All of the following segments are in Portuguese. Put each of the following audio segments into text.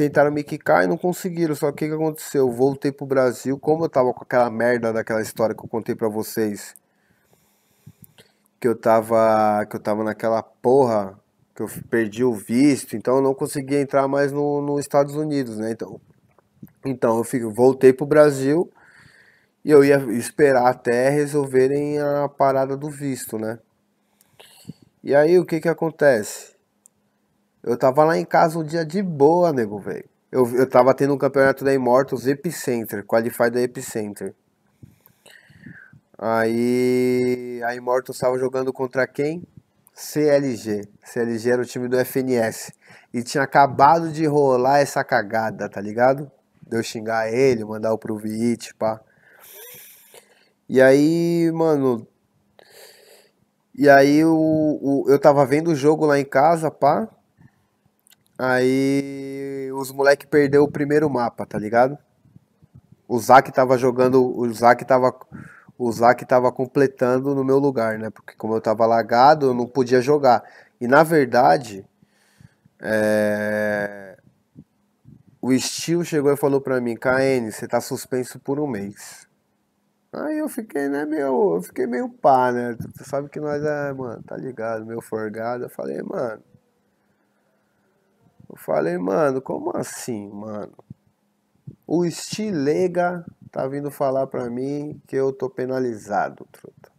tentaram me quicar e não conseguiram. Só que o que aconteceu? Eu voltei pro Brasil, como eu tava com aquela merda daquela história que eu contei para vocês. Que eu tava. Que eu tava naquela porra. Que eu perdi o visto. Então eu não conseguia entrar mais nos no Estados Unidos, né? Então. Então eu fico, voltei pro Brasil. E eu ia esperar até resolverem a parada do visto, né? E aí o que que acontece? Eu tava lá em casa um dia de boa, nego, velho. Eu, eu tava tendo um campeonato da Immortals Epicenter, Qualify da Epicenter. Aí a Immortals tava jogando contra quem? CLG. CLG era o time do FNS. E tinha acabado de rolar essa cagada, tá ligado? De eu xingar ele, mandar o pro Viit, pá. E aí, mano. E aí o, o, eu tava vendo o jogo lá em casa, pá. Aí os moleque perdeu o primeiro mapa, tá ligado? O Zac tava jogando, o Zac tava o Zac tava completando no meu lugar, né? Porque como eu tava lagado, eu não podia jogar. E na verdade, é... o Steel chegou e falou pra mim, KN, você tá suspenso por um mês. Aí eu fiquei, né, meu, eu fiquei meio pá, né? Você sabe que nós é, mano, tá ligado, meio forgado. Eu falei, mano, eu falei, mano, como assim, mano? O Stilega tá vindo falar pra mim que eu tô penalizado, truta.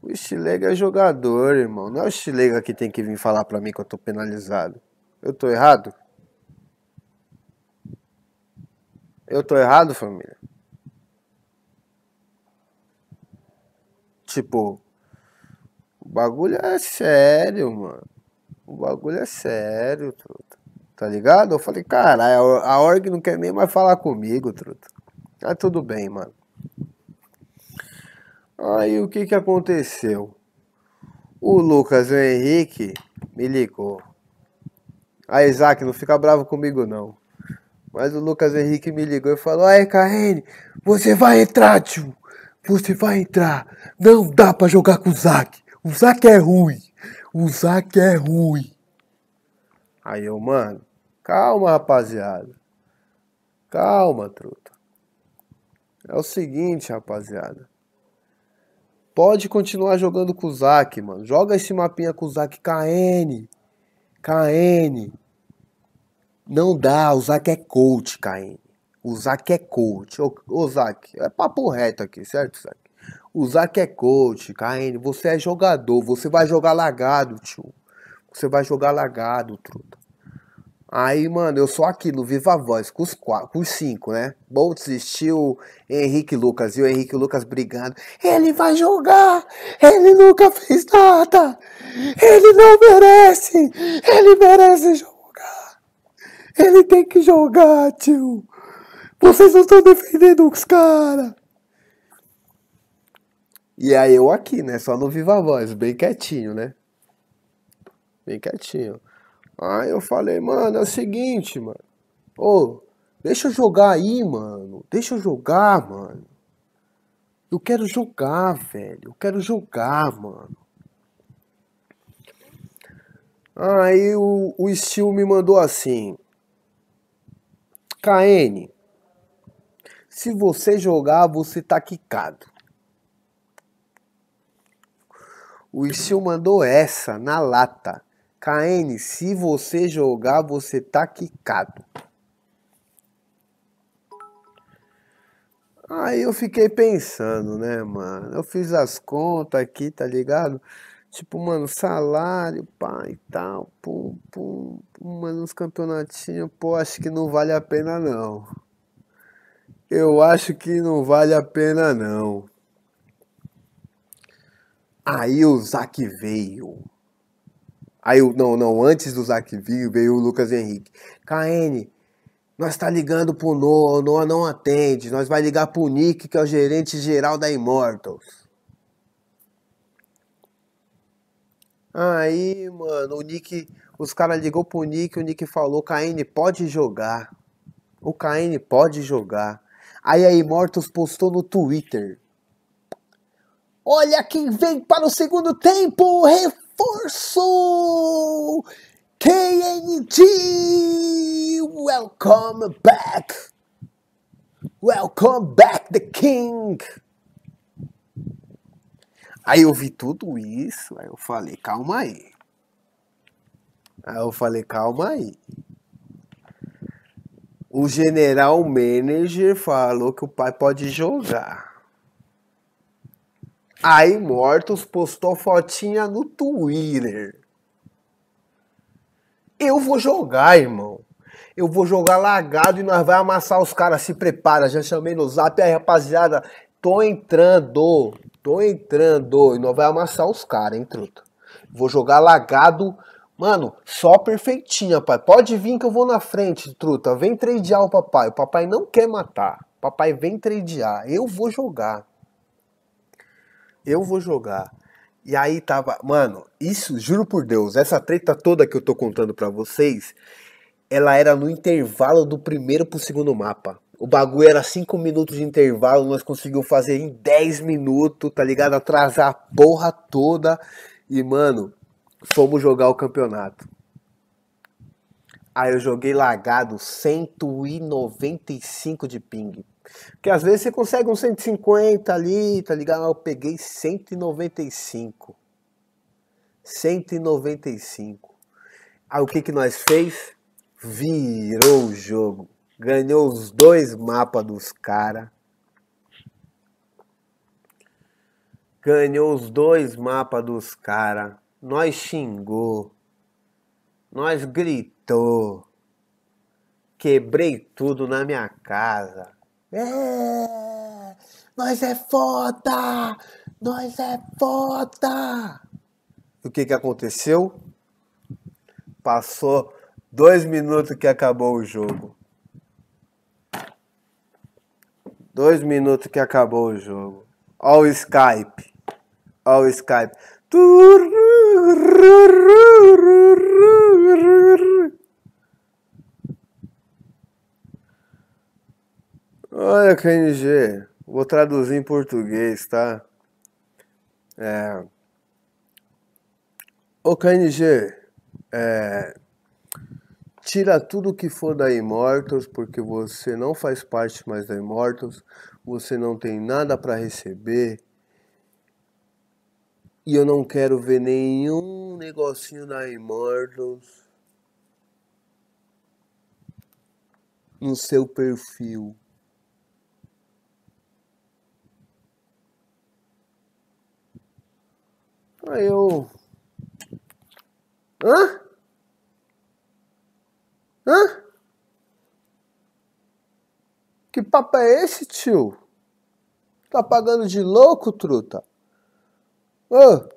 O Stilega é jogador, irmão. Não é o Stilega que tem que vir falar pra mim que eu tô penalizado. Eu tô errado? Eu tô errado, família? Tipo, o bagulho é sério, mano. O bagulho é sério, truta. Tá ligado? Eu falei, cara, a org não quer nem mais falar comigo, truta. Ah, tudo bem, mano. Aí o que que aconteceu? O Lucas o Henrique me ligou. Ah, Isaac, não fica bravo comigo não. Mas o Lucas Henrique me ligou e falou: Aí, KN, você vai entrar, tio. Você vai entrar. Não dá pra jogar com o Zac. O Zac é ruim. O que é ruim. Aí eu, mano, calma, rapaziada. Calma, truta. É o seguinte, rapaziada. Pode continuar jogando com o Zac, mano. Joga esse mapinha com o Zac KN. KN. Não dá, o Zac é coach, KN. O Zac é coach. Ô, ô Zac, é papo reto aqui, certo, Zac? Usar que é coach, KN. Você é jogador. Você vai jogar lagado, tio. Você vai jogar lagado, truta. Aí, mano, eu sou aqui no Viva Voz, com os, quatro, com os cinco, né? Boltz, Steel, Henrique Lucas. E o Henrique Lucas brigando. Ele vai jogar! Ele nunca fez nada! Ele não merece! Ele merece jogar! Ele tem que jogar, tio! Vocês não estão defendendo os caras! E aí é eu aqui, né? Só no Viva Voz, bem quietinho, né? Bem quietinho. Aí eu falei, mano, é o seguinte, mano. Ô, deixa eu jogar aí, mano. Deixa eu jogar, mano. Eu quero jogar, velho. Eu quero jogar, mano. Aí o, o Steel me mandou assim. KN, se você jogar, você tá quicado. O Isil mandou essa na lata. KN, se você jogar, você tá quicado. Aí eu fiquei pensando, né, mano? Eu fiz as contas aqui, tá ligado? Tipo, mano, salário, pai, e tal, pum, pum, pum mano, uns campeonatinhos, pô, acho que não vale a pena não. Eu acho que não vale a pena não. Aí o Zac veio. Aí o, não, não, antes do Zac veio, veio o Lucas Henrique. KN, nós tá ligando pro Noah, o Noah não atende. Nós vai ligar pro Nick, que é o gerente geral da Immortals. Aí, mano, o Nick, os caras ligou pro Nick, o Nick falou, KN pode jogar. O KN pode jogar. Aí a Immortals postou no Twitter. Olha quem vem para o segundo tempo! Reforço! KNG! Welcome back! Welcome back, the King! Aí eu vi tudo isso, aí eu falei, calma aí. Aí eu falei, calma aí. O general manager falou que o pai pode jogar. Aí Mortos postou fotinha no Twitter. Eu vou jogar, irmão. Eu vou jogar lagado e nós vai amassar os caras. Se prepara, já chamei no zap. Aí, rapaziada, tô entrando. Tô entrando. E nós vai amassar os caras, hein, truta. Vou jogar lagado. Mano, só perfeitinha, pai. Pode vir que eu vou na frente, truta. Vem tradear o papai. O papai não quer matar. papai vem tradear. Eu vou jogar eu vou jogar. E aí tava, mano, isso, juro por Deus, essa treta toda que eu tô contando para vocês, ela era no intervalo do primeiro pro segundo mapa. O bagulho era 5 minutos de intervalo, nós conseguimos fazer em 10 minutos, tá ligado? Atrasar a porra toda. E, mano, fomos jogar o campeonato. Aí eu joguei lagado 195 de ping. Porque às vezes você consegue um 150 ali, tá ligado? Ah, eu peguei 195. 195. Aí o que, que nós fez? Virou o jogo. Ganhou os dois mapas dos caras. Ganhou os dois mapas dos caras. Nós xingou. Nós gritou. Quebrei tudo na minha casa. É! Nós é foda! Nós é foda! E o que, que aconteceu? Passou dois minutos que acabou o jogo. Dois minutos que acabou o jogo. Olha o Skype. Olha o Skype. Tururu. Olha, KNG, vou traduzir em português, tá? É... Ô KNG, é... tira tudo que for da Immortals, porque você não faz parte mais da Immortals, você não tem nada para receber, e eu não quero ver nenhum negocinho da Immortals no seu perfil. Aí ah, eu. Hã? Hã? Que papo é esse, tio? Tá pagando de louco, truta? Ô,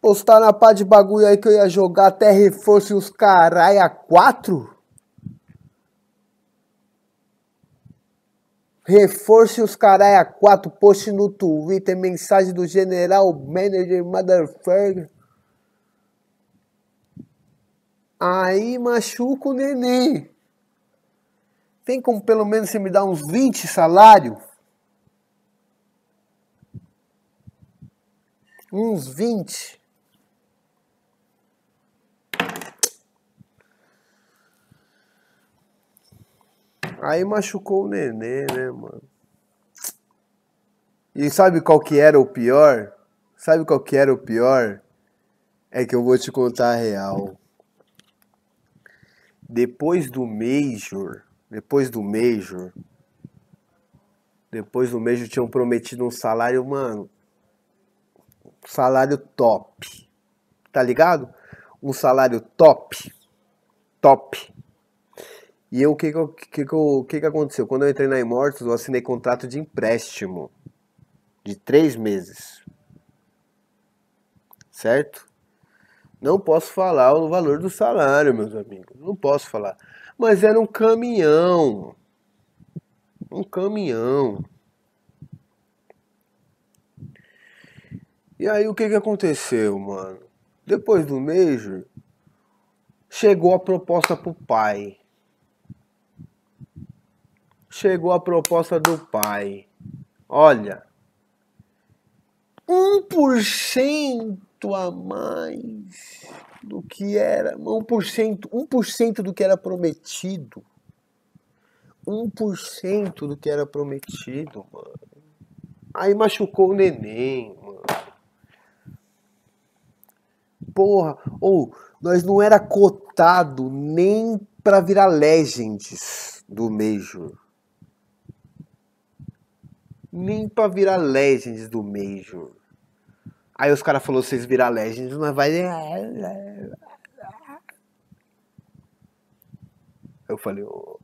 postar na pá de bagulho aí que eu ia jogar até reforço e os caralho a quatro? Reforce os carai a quatro, post no Twitter, mensagem do general manager motherfucker. Aí machuca o neném. Tem como pelo menos você me dar uns 20 salários? Uns 20. Aí machucou o nenê, né, mano? E sabe qual que era o pior? Sabe qual que era o pior? É que eu vou te contar a real. Depois do Major, depois do Major, depois do Major tinham prometido um salário, mano, salário top. Tá ligado? Um salário top. Top. E eu, o que que, que, que, que, aconteceu? Quando eu entrei na Immortals, eu assinei contrato de empréstimo de três meses. Certo? Não posso falar o valor do salário, meus amigos. Não posso falar. Mas era um caminhão. Um caminhão. E aí o que, que aconteceu, mano? Depois do Major, chegou a proposta pro pai chegou a proposta do pai. Olha, 1% a mais do que era, 1%, 1% do que era prometido. 1% do que era prometido, mano. Aí machucou o neném, mano. Porra, ou oh, nós não era cotado nem para virar legends do Major nem pra virar Legends do Major. Aí os caras falaram, vocês virar Legends, não vai. Eu falei, oh.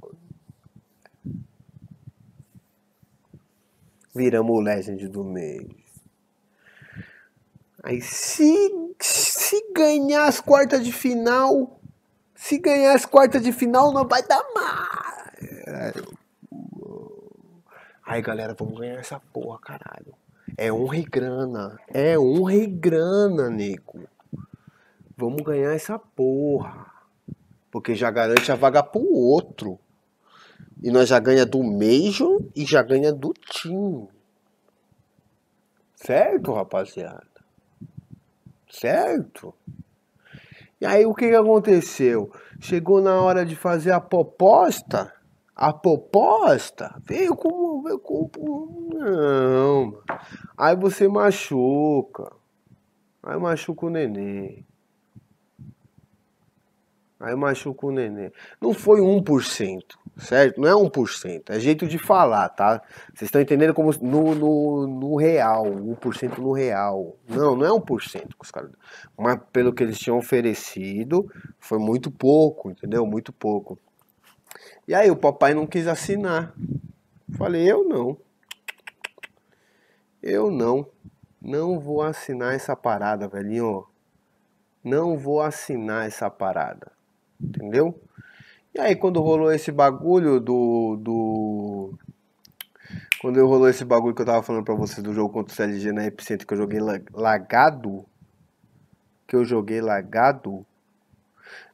viramos o Legend do Major. Aí se, se ganhar as quartas de final, se ganhar as quartas de final, não vai dar mais. Aí, galera, vamos ganhar essa porra, caralho. É honra e grana. É honra e grana, nego. Vamos ganhar essa porra. Porque já garante a vaga pro outro. E nós já ganha do Major e já ganha do time. Certo, rapaziada? Certo? E aí o que, que aconteceu? Chegou na hora de fazer a proposta a proposta veio com, veio com não. Aí você machuca. Aí machuca o neném. Aí machuca o neném. Não foi 1%, certo? Não é 1%. É jeito de falar, tá? Vocês estão entendendo como no, no, no real. 1% no real. Não, não é 1% que os caras. Mas pelo que eles tinham oferecido, foi muito pouco, entendeu? Muito pouco. E aí o papai não quis assinar. Falei, eu não. Eu não. Não vou assinar essa parada, velhinho. Não vou assinar essa parada. Entendeu? E aí quando rolou esse bagulho do. do... Quando eu rolou esse bagulho que eu tava falando pra vocês do jogo contra o CLG na Epicentro que eu joguei lagado. Que eu joguei lagado.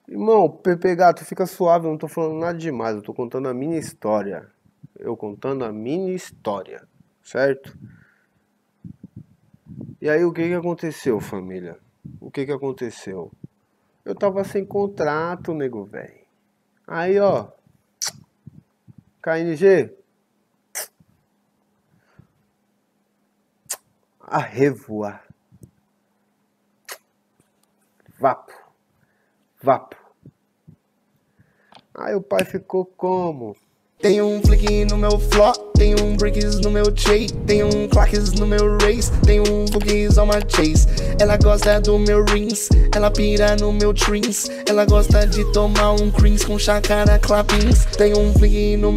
Irmão, Pepe Gato, fica suave, eu não tô falando nada demais, eu tô contando a minha história. Eu contando a minha história, certo? E aí o que que aconteceu, família? O que que aconteceu? Eu tava sem contrato, nego, velho. Aí, ó. KNG. A revoar. Vapo. Vapo. Aí o pai ficou como? Tem um flick no meu flop, tem um bricks no meu trade, tem um clacks no meu race, tem um boogies on my chase. Ela gosta do meu rings, ela pira no meu trins, ela gosta de tomar um creams com chacara clapins. Tem um flick no